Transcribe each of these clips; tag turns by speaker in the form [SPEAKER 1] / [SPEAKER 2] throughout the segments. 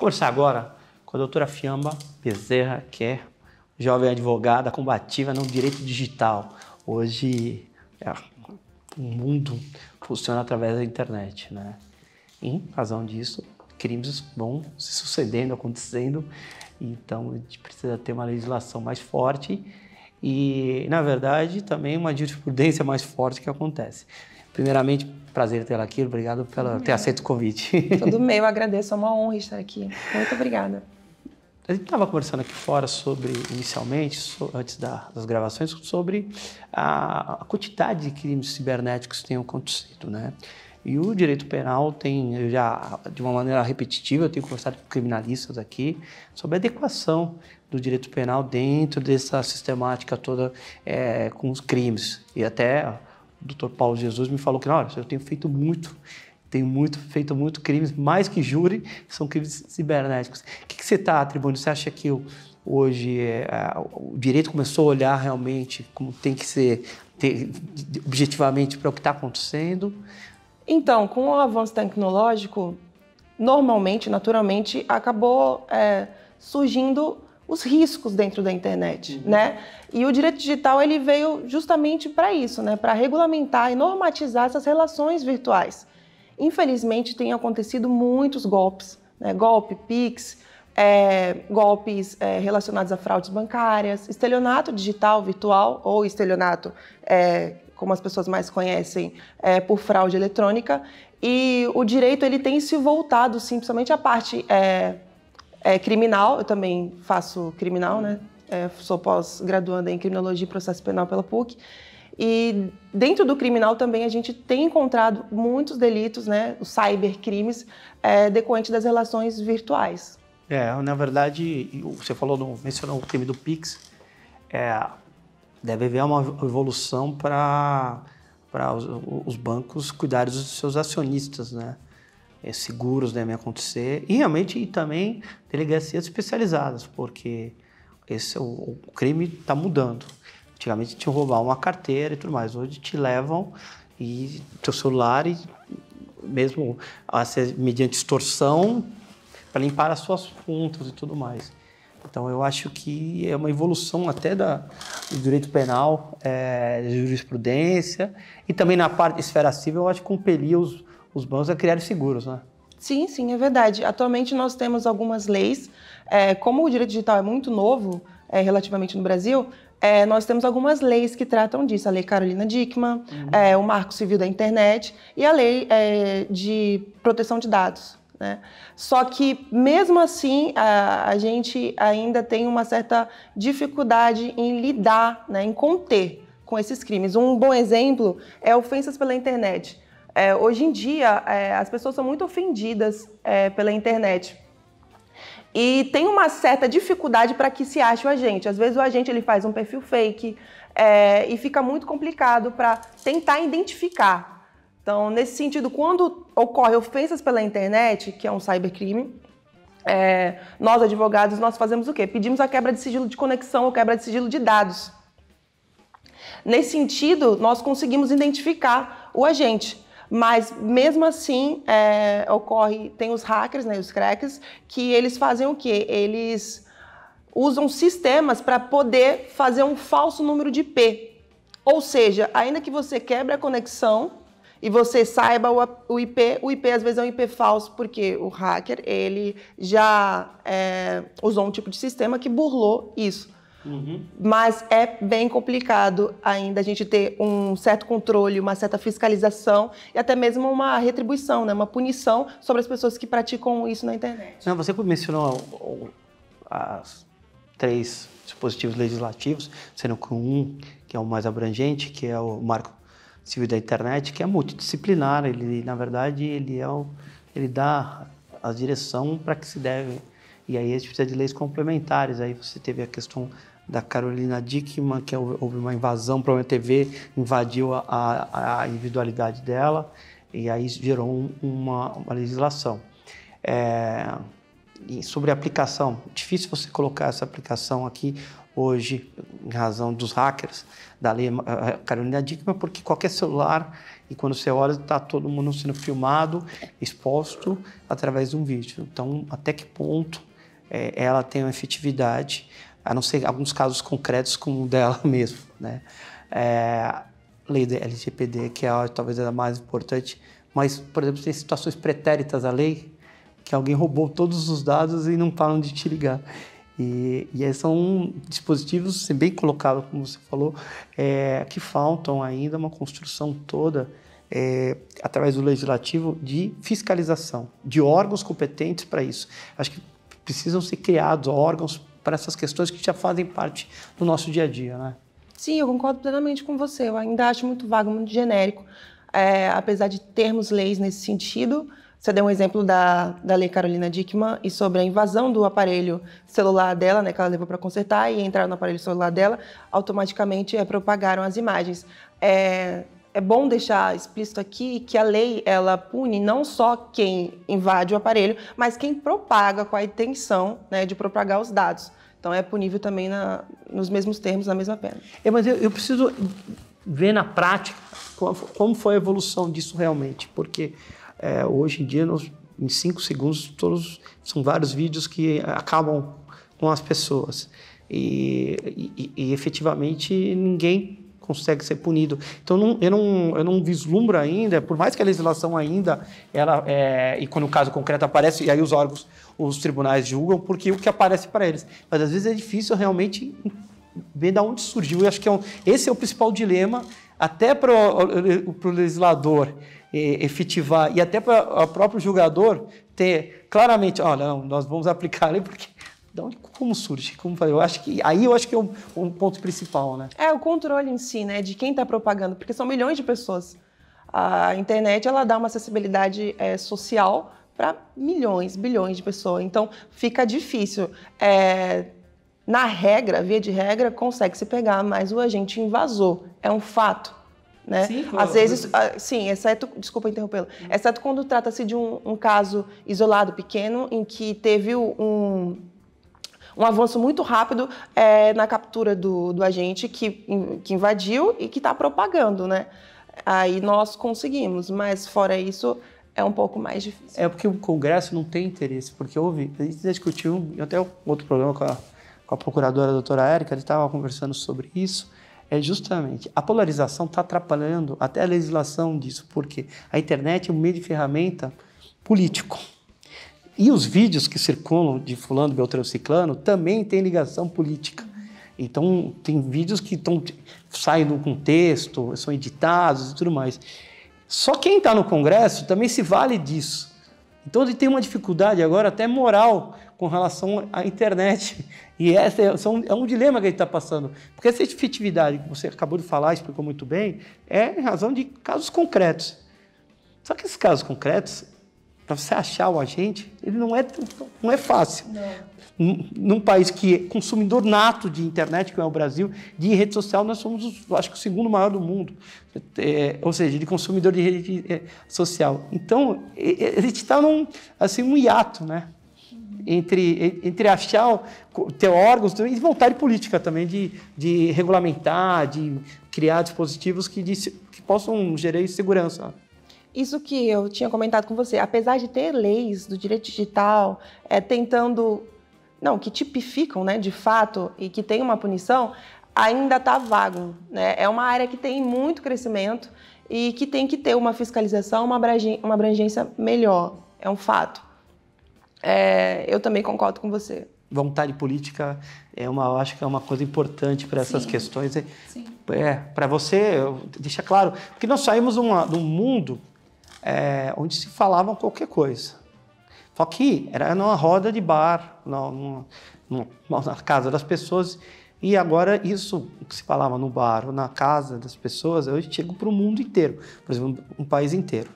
[SPEAKER 1] Vou conversar agora com a doutora Fiamba Bezerra, que é jovem advogada combativa no direito digital. Hoje é, o mundo funciona através da internet, né? Em razão disso, crimes vão se sucedendo, acontecendo, então a gente precisa ter uma legislação mais forte e, na verdade, também uma jurisprudência mais forte que acontece. Primeiramente, prazer tê-la aqui. Obrigado por ter aceito o convite. Tudo
[SPEAKER 2] meu, agradeço. É uma honra estar aqui. Muito obrigada.
[SPEAKER 1] A gente estava conversando aqui fora sobre, inicialmente, so, antes da, das gravações, sobre a, a, quantidade de crimes cibernéticos que têm acontecido, né? E o direito penal tem, eu já, de uma maneira repetitiva, eu tenho conversado com criminalistas aqui sobre a adequação do direito penal dentro dessa sistemática toda é, com os crimes e até Dr. Paulo Jesus me falou que, olha, eu tenho feito muito, tenho muito, feito muito crimes, mais que júri, são crimes cibernéticos. O que, que você está atribuindo? Você acha que eu, hoje é, o direito começou a olhar realmente como tem que ser ter, objetivamente para o que está acontecendo?
[SPEAKER 2] Então, com o avanço tecnológico, normalmente, naturalmente, acabou é, surgindo os riscos dentro da internet, uhum. né? E o direito digital ele veio justamente para isso, né? Para regulamentar e normatizar essas relações virtuais. Infelizmente tem acontecido muitos golpes, né? golpe, pix, é, golpes é, relacionados a fraudes bancárias, estelionato digital virtual ou estelionato é, como as pessoas mais conhecem, é, por fraude eletrônica. E o direito ele tem se voltado simplesmente à a parte é, é, criminal, eu também faço criminal, né? É, sou pós-graduanda em criminologia e processo penal pela PUC. E dentro do criminal também a gente tem encontrado muitos delitos, né, os cybercrimes, é, decorrentes das relações virtuais.
[SPEAKER 1] É, na verdade, você falou, no, mencionou o crime do Pix, é, deve haver uma evolução para os, os bancos cuidarem dos seus acionistas, né? é, seguros devem acontecer e realmente e também delegacias especializadas, porque esse o, o crime está mudando. Antigamente te roubar uma carteira e tudo mais, hoje te levam e teu celular e mesmo assim, mediante extorsão para limpar as suas contas e tudo mais. Então eu acho que é uma evolução até da, do direito penal, é, jurisprudência e também na parte esfera civil eu acho que compelia os, os bancos a criarem seguros, né?
[SPEAKER 2] Sim, sim, é verdade. Atualmente nós temos algumas leis. É, como o direito digital é muito novo, é, relativamente no Brasil, é, nós temos algumas leis que tratam disso. A Lei Carolina Dickmann, uhum. É, o Marco Civil da Internet e a Lei é, de Proteção de Dados. Né? Só que, mesmo assim, a, a, gente ainda tem uma certa dificuldade em lidar, né, em conter com esses crimes. Um bom exemplo é ofensas pela internet. É, hoje em dia, é, as pessoas são muito ofendidas é, pela internet. E tem uma certa dificuldade para que se ache o agente. Às vezes o agente ele faz um perfil fake é, e fica muito complicado para tentar identificar. Então, nesse sentido, quando ocorre ofensas pela internet, que é um cybercrime, é, nós advogados nós fazemos o quê? Pedimos a quebra de sigilo de conexão ou quebra de sigilo de dados. Nesse sentido, nós conseguimos identificar o agente. Mas mesmo assim é, ocorre, tem os hackers, né, os crackers, que eles fazem o quê? Eles usam sistemas para poder fazer um falso número de IP. Ou seja, ainda que você quebre a conexão e você saiba o IP, o IP às vezes é um IP falso, porque o hacker ele já é, usou um tipo de sistema que burlou isso. Mas é bem complicado ainda a gente ter um certo controle, uma certa fiscalização e até mesmo uma retribuição, né? uma punição sobre as pessoas que praticam isso na internet.
[SPEAKER 1] Não, você mencionou as três dispositivos legislativos, sendo que um que é o mais abrangente, que é o Marco Civil da Internet, que é multidisciplinar. Ele, na verdade, ele é o, ele dá a direção para que se deve e aí a gente precisa de leis complementares. Aí você teve a questão da Carolina Dickman, que é houve uma invasão, para uma TV invadiu a, a, individualidade dela e aí gerou uma, uma legislação. É, sobre aplicação, difícil você colocar essa aplicação aqui hoje em razão dos hackers da lei eh, eh, Carolina Dickman, porque qualquer celular e quando você olha está todo mundo sendo filmado, exposto através de um vídeo. Então, até que ponto é, ela tem uma efetividade? a não ser alguns casos concretos como o dela mesmo, né? É, lei da LGPD, que é talvez a mais importante, mas, por exemplo, tem situações pretéritas à lei, que alguém roubou todos os dados e não param de te ligar. E, e são dispositivos, assim, bem colocado, como você falou, é, que faltam ainda uma construção toda, é, através do legislativo, de fiscalização, de órgãos competentes para isso. Acho que precisam ser criados órgãos para essas questões que já fazem parte do nosso dia a dia, né?
[SPEAKER 2] Sim, eu concordo plenamente com você. Eu ainda acho muito vago, muito genérico. É, apesar de termos leis nesse sentido, você deu um exemplo da, da lei Carolina Dickman e sobre a invasão do aparelho celular dela, né, que ela levou para consertar e entrar no aparelho celular dela, automaticamente é, propagaram as imagens. É, é bom deixar explícito aqui que a lei ela pune não só quem invade o aparelho, mas quem propaga com a intenção né, de propagar os dados. Então é punível também na, nos mesmos termos, na mesma
[SPEAKER 1] pena. É, mas eu, eu preciso ver na prática como foi a evolução disso realmente, porque é, hoje em dia, em cinco segundos, todos são vários vídeos que acabam com as pessoas. e, e, e efetivamente ninguém consegue ser punido. Então não, eu, não, eu não vislumbro ainda, por mais que a legislação ainda, ela, é, e quando o caso concreto aparece, e aí os órgãos, os tribunais julgam, porque o que aparece para eles. Mas às vezes é difícil realmente ver de onde surgiu. E acho que é um, esse é o principal dilema, até para o legislador efetivar e até para o próprio julgador ter claramente, olha, não, nós vamos aplicar ali porque da onde, como surge? Como eu acho que aí eu acho que é um, um ponto principal, né?
[SPEAKER 2] É o controle em si, né, de quem está propagando, porque são milhões de pessoas. A internet ela dá uma acessibilidade é, social para milhões, bilhões de pessoas. Então fica difícil. É, na regra, via de regra, consegue se pegar, mas o agente invasou. É um fato. Né? Sim, claro. Às vezes, ah, sim, exceto, desculpa interrompê-lo, exceto quando trata-se de um, um, caso isolado, pequeno, em que teve um, um avanço muito rápido é, na captura do, do agente que, que invadiu e que está propagando, né? Aí nós conseguimos, mas fora isso é um pouco mais difícil.
[SPEAKER 1] É porque o Congresso não tem interesse, porque houve, a gente discutiu até um outro problema com a, com a procuradora a doutora Érica, ele estava conversando sobre isso, é justamente a polarização está atrapalhando até a legislação disso, porque a internet é um meio de ferramenta político. E os vídeos que circulam de fulano, beltrano, ciclano também têm ligação política. Então, tem vídeos que estão saem do contexto, são editados e tudo mais. Só quem está no Congresso também se vale disso. Então, ele tem uma dificuldade agora até moral com relação à internet. E essa é, é um dilema que ele está passando. Porque essa efetividade que você acabou de falar, explicou muito bem, é em razão de casos concretos. Só que esses casos concretos, para você achar o agente, ele não é, não é fácil. Não. Num país que é consumidor nato de internet, que é o Brasil, de rede social, nós somos, acho que, o segundo maior do mundo. É, ou seja, de consumidor de rede é, social. Então, a gente está num assim, um hiato, né? Uhum. Entre, entre achar ter órgãos e vontade política também de, de regulamentar, de criar dispositivos que, de, que possam gerar segurança
[SPEAKER 2] isso que eu tinha comentado com você, apesar de ter leis do direito digital é, tentando, não, que tipificam, né, de fato, e que tem uma punição, ainda está vago, né? É uma área que tem muito crescimento e que tem que ter uma fiscalização, uma, uma abrangência melhor, é um fato. É, eu também concordo com você.
[SPEAKER 1] Vontade política é uma, eu acho que é uma coisa importante para essas Sim. questões. Sim. É, para você, deixa claro, porque nós saímos de um mundo é, onde se falava qualquer coisa. Só que era numa roda de bar, numa, numa, na casa das pessoas. E agora isso que se falava no bar ou na casa das pessoas, hoje chega para o mundo inteiro, por exemplo, um país inteiro.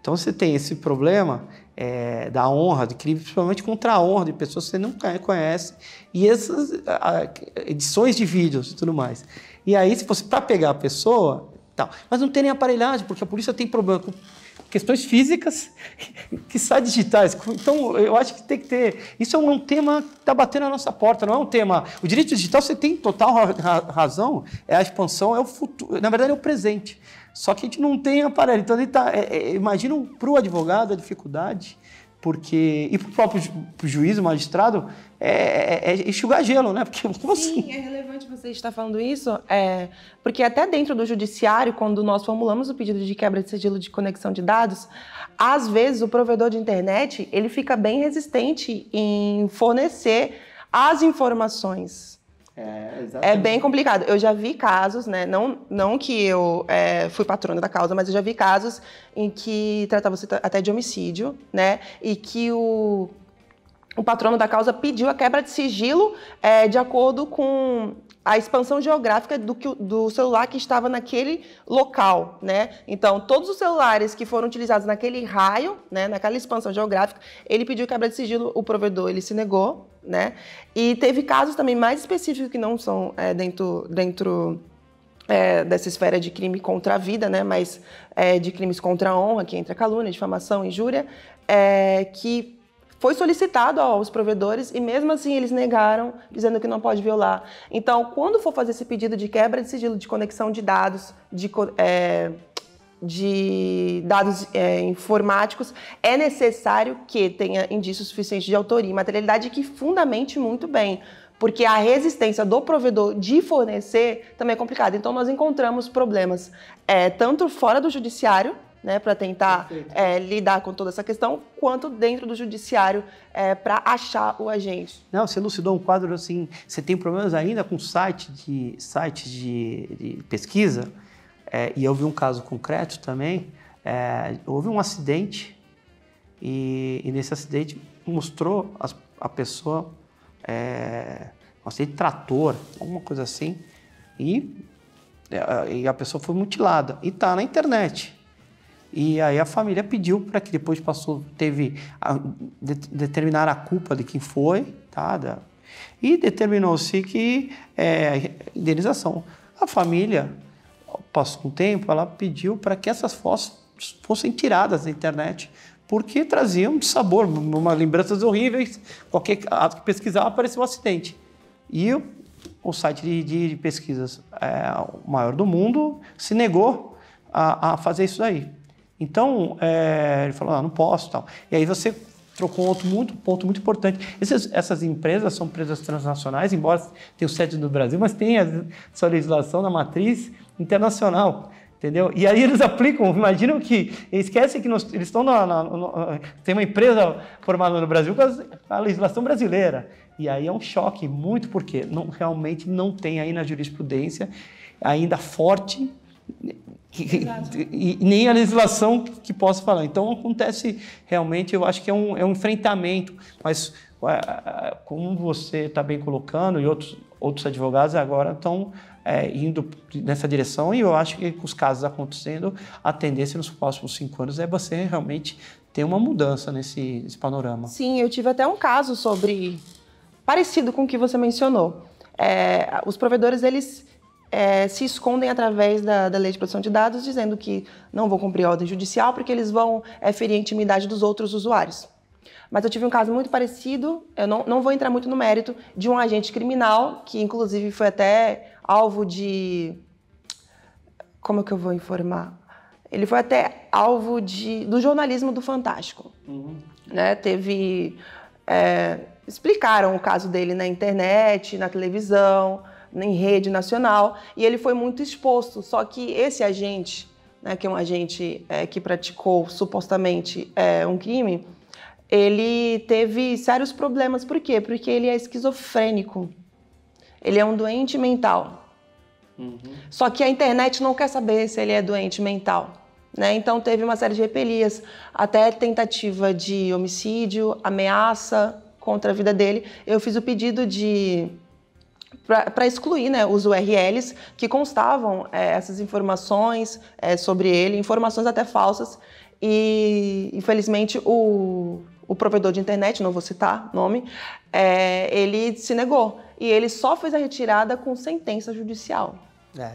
[SPEAKER 1] Então você tem esse problema é, da honra, de crime, principalmente contra a honra de pessoas que você não conhece, e essas a, edições de vídeos e tudo mais. E aí, se fosse para pegar a pessoa, tal. Mas não tem nem aparelhagem, porque a polícia tem problema com questões físicas, que são digitais. Então, eu acho que tem que ter. Isso é um é tema que está batendo na nossa porta, não é um tema. O direito digital, você tem total razão, é a expansão, é o futuro, na verdade, é o presente. Só que a gente não tem aparelho. Então, tá, é, é, imagina para o advogado a dificuldade porque e para o próprio juiz, o magistrado, é, é, é, enxugar gelo, né? Porque como Sim,
[SPEAKER 2] assim? é relevante você estar falando isso, é, porque até dentro do judiciário, quando nós formulamos o pedido de quebra de sigilo de conexão de dados, às vezes o provedor de internet ele fica bem resistente em fornecer as informações é, é, bem complicado. Eu já vi casos, né? Não, não que eu é, fui patrona da causa, mas eu já vi casos em que tratava-se até de homicídio, né? E que o, o patrono da causa pediu a quebra de sigilo é, de acordo com a expansão geográfica do, que, do celular que estava naquele local, né? Então, todos os celulares que foram utilizados naquele raio, né, naquela expansão geográfica, ele pediu quebra de sigilo, o provedor ele se negou, né? E teve casos também mais específicos que não são é, dentro, dentro é, dessa esfera de crime contra a vida, né, mas é, de crimes contra a honra, que entra calúnia, difamação, injúria, é, que foi solicitado aos provedores e mesmo assim eles negaram, dizendo que não pode violar. Então, quando for fazer esse pedido de quebra de sigilo, de conexão de dados, de, é, de dados é, informáticos, é necessário que tenha indícios suficientes de autoria e materialidade que fundamente muito bem porque a resistência do provedor de fornecer também é complicada. Então, nós encontramos problemas é, tanto fora do judiciário, né, para tentar é, lidar com toda essa questão, quanto dentro do judiciário é, para achar
[SPEAKER 1] o agente. Não, você elucidou um quadro assim. Você tem problemas ainda com site de site de, de pesquisa. É, e eu vi um caso concreto também. É, houve um acidente e, e, nesse acidente mostrou a, a pessoa é, um acidente de trator, alguma coisa assim, e, é, e a pessoa foi mutilada e está na internet. E aí a família pediu para que depois passou, teve a, de, determinar a culpa de quem foi, tá? Da, e determinou-se que é, indenização. A família passou um tempo, ela pediu para que essas fotos fossem tiradas da internet porque traziam sabor, uma lembranças horríveis. Qualquer ato que pesquisava apareceu um acidente. E o, o site de, de, de pesquisas é, maior do mundo se negou a, a fazer isso daí. Então, é, ele falou, ah, não posso tal. E aí você trocou outro muito, ponto muito importante. Essas, essas, empresas são empresas transnacionais, embora tenham sede no Brasil, mas tem a sua legislação na matriz internacional. Entendeu? E aí eles aplicam, imaginam que. Esquecem que nós, eles estão na, na, na, Tem uma empresa formada no Brasil com a legislação brasileira. E aí é um choque, muito porque não, realmente não tem aí na jurisprudência ainda forte e, e nem a legislação que, que possa falar. Então acontece realmente, eu acho que é um, é um enfrentamento, mas como você está bem colocando e outros, outros advogados agora estão é, indo nessa direção e eu acho que com os casos acontecendo, a tendência nos próximos cinco anos é você realmente ter uma mudança nesse, nesse panorama.
[SPEAKER 2] Sim, eu tive até um caso sobre parecido com o que você mencionou. É, os provedores eles é, se escondem através da, da, lei de proteção de dados, dizendo que não vão cumprir ordem judicial porque eles vão é, ferir a intimidade dos outros usuários. Mas eu tive um caso muito parecido, eu não, não vou entrar muito no mérito, de um agente criminal, que inclusive foi até alvo de. Como é que eu vou informar? Ele foi até alvo de, do jornalismo do Fantástico. Uhum. Né? Teve. É, explicaram o caso dele na internet, na televisão em rede nacional, e ele foi muito exposto. Só que esse agente, né, que é um agente é, que praticou supostamente é, um crime, ele teve sérios problemas. Por quê? Porque ele é esquizofrênico. Ele é um doente mental. Uhum. Só que a internet não quer saber se ele é doente mental. Né? Então teve uma série de repelias, até tentativa de homicídio, ameaça contra a vida dele. Eu fiz o pedido de para excluir né, os URLs que constavam é, essas informações é, sobre ele, informações até falsas. E, infelizmente, o, o provedor de internet, não vou citar nome, é, ele se negou. E ele só fez a retirada com sentença judicial.
[SPEAKER 1] É,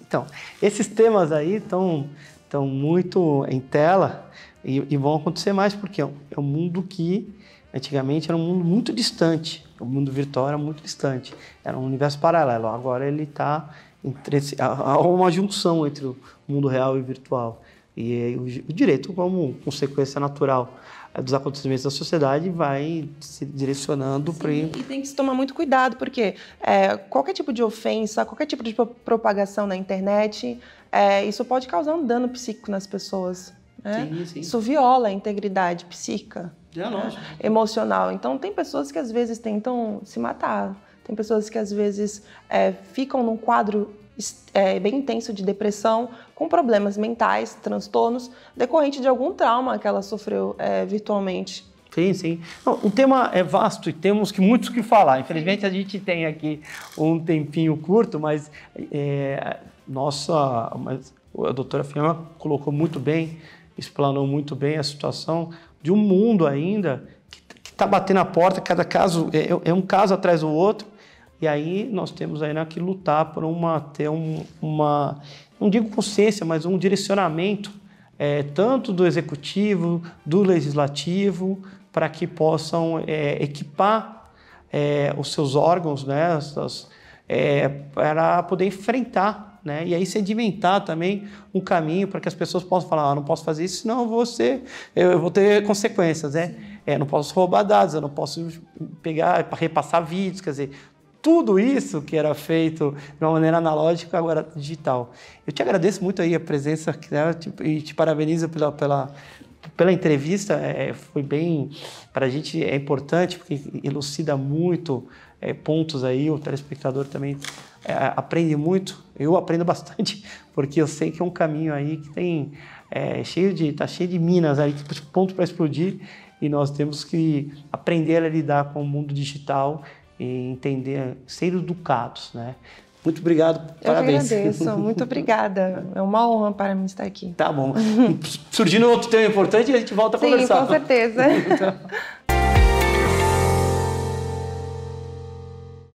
[SPEAKER 1] então, esses temas aí estão tão muito em tela e, e vão acontecer mais, porque é um é mundo que antigamente era um mundo muito distante o mundo virtual era muito distante, era um universo paralelo. Agora ele está entre há uma junção entre o mundo real e virtual. E o direito, como consequência natural eh, dos acontecimentos da sociedade, vai se direcionando para. E
[SPEAKER 2] tem que se tomar muito cuidado, porque é, qualquer tipo de ofensa, qualquer tipo de propagação na internet, é, isso pode causar um dano psíquico nas pessoas. Né? Sim, sim. Isso viola a integridade psíquica. É lógico. Emocional. Então, tem pessoas que às vezes tentam se matar, tem pessoas que às vezes é, ficam num quadro é, bem intenso de depressão, com problemas mentais, transtornos, decorrente de algum trauma que ela sofreu é, virtualmente.
[SPEAKER 1] Sim, sim. Não, o tema é vasto e temos que muitos que falar. Infelizmente a gente tem aqui um tempinho curto, mas é, nossa, mas a doutora Fiamma colocou muito bem, explanou muito bem a situação de um mundo ainda que está batendo a porta, cada caso é, é, é, um caso atrás do outro. E aí nós temos ainda né, que lutar por uma ter um, uma não digo consciência, mas um direcionamento é, tanto do executivo, do legislativo, para que possam é, equipar é, os seus órgãos, né, essas, é, para poder enfrentar né? E aí sedimentar também um caminho para que as pessoas possam falar, ah, não posso fazer isso, senão eu vou, ser, eu vou ter consequências, né? É, não posso roubar dados, eu não posso pegar, repassar vídeos, quer dizer, tudo isso que era feito de uma maneira analógica, agora digital. Eu te agradeço muito aí a presença né, e te parabenizo pela, pela, pela entrevista, é, foi bem. Para a gente é importante, porque elucida muito é, pontos aí, o telespectador também é, aprende muito. Eu aprendo bastante, porque eu sei que é um caminho aí que tem. É, cheio de. tá cheio de minas aí, ponto para explodir, e nós temos que aprender a lidar com o mundo digital e entender, ser educados, né? Muito obrigado, Eu parabéns. Eu agradeço, muito
[SPEAKER 2] obrigada. É uma honra para mim estar aqui. Tá bom.
[SPEAKER 1] Surgindo outro tema importante, a gente volta a Sim, conversar. Sim, com certeza. Então...